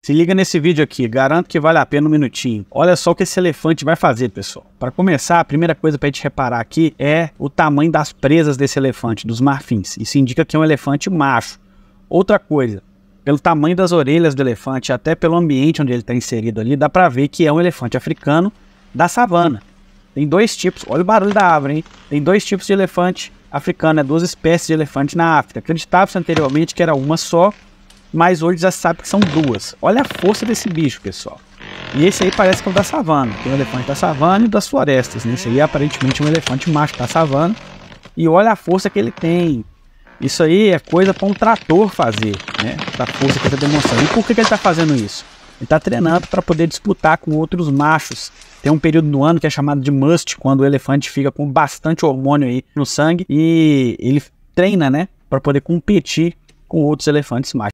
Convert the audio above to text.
Se liga nesse vídeo aqui, garanto que vale a pena um minutinho. Olha só o que esse elefante vai fazer, pessoal. Para começar, a primeira coisa para a gente reparar aqui é o tamanho das presas desse elefante, dos marfins. Isso indica que é um elefante macho. Outra coisa, pelo tamanho das orelhas do elefante, até pelo ambiente onde ele está inserido ali, dá para ver que é um elefante africano da savana. Tem dois tipos, olha o barulho da árvore, hein? Tem dois tipos de elefante africano, né? duas espécies de elefante na África. Acreditava-se anteriormente que era uma só, mas hoje já sabe que são duas. Olha a força desse bicho, pessoal. E esse aí parece que é o da savana. Tem o elefante da savana e das florestas. Né? Esse aí é aparentemente um elefante macho da savana. E olha a força que ele tem. Isso aí é coisa para um trator fazer, né? A força que ele está demonstrando. E por que, que ele está fazendo isso? Ele está treinando para poder disputar com outros machos. Tem um período do ano que é chamado de must, quando o elefante fica com bastante hormônio aí no sangue e ele treina, né, para poder competir com outros elefantes machos.